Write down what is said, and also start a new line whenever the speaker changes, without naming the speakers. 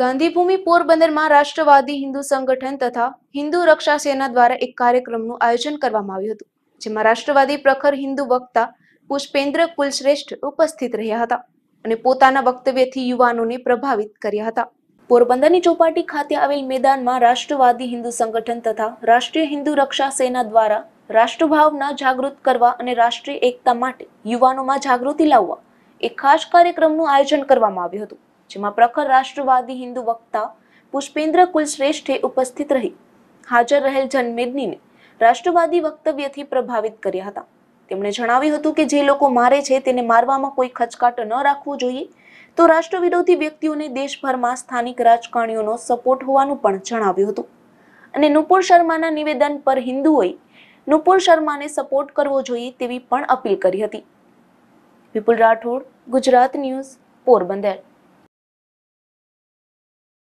ગાંધીભૂમિ પોરબંદરમાં રાષ્ટ્રવાદી હિન્દુ સંગઠન તથા હિન્દુ રક્ષા સેના દ્વારા એક કાર્યક્રમનું આયોજન કરવામાં આવ્યું હતું જેમાં રાષ્ટ્રવાદી પ્રખર હિન્દુ વક્તા પુષ્પેન્દ્ર કુલશ્રેષ્ઠ ઉપસ્થિત રહ્યા હતા અને પોતાના વક્તવ્યથી યુવાનોને પ્રભાવિત કર્યા હતા પોરબંદરની ચોપાટી ખાતે આવેલ મેદાનમાં રાષ્ટ્રવાદી હિન્દુ સંગઠન તથા રાષ્ટ્રીય હિન્દુ રક્ષા સેના દ્વારા રાષ્ટ્રભાવના જાગૃત કરવા અને રાષ્ટ્રીય એકતા માટે યુવાનોમાં જાગૃતિ લાવવા એક ખાસ કાર્યક્રમનું આયોજન કરવામાં આવ્યું હતું જેમાં પ્રખર રાષ્ટ્રવાદી હિન્દુ વક્તા પુષ્પેન્દ્ર કુલશ્રેષ્ઠે ઉપસ્થિત રહી હાજર રહેલ જનમેદનીને રાષ્ટ્રવાદી વક્તવ્યથી પ્રભાવિત કર્યા હતા તેમણે જણાવ્યું હતું કે જે લોકો મારે છે તેને મારવામાં કોઈ ખચકાટ ન રાખવો જોઈએ તો રાષ્ટ્ર વિરોધી વ્યક્તિઓને દેશભરમાં સ્થાનિક રાજકારણીઓનો સપોર્ટ હોવાનું પણ જણાવ્યું હતું અને નુપુર શર્માના નિવેદન પર હિન્દુઓએ નુપુર શર્માને સપોર્ટ કરવો જોઈએ તેવી પણ અપીલ કરી હતી વિપુલ રાઠોડ ગુજરાત ન્યૂઝ પોરબંદર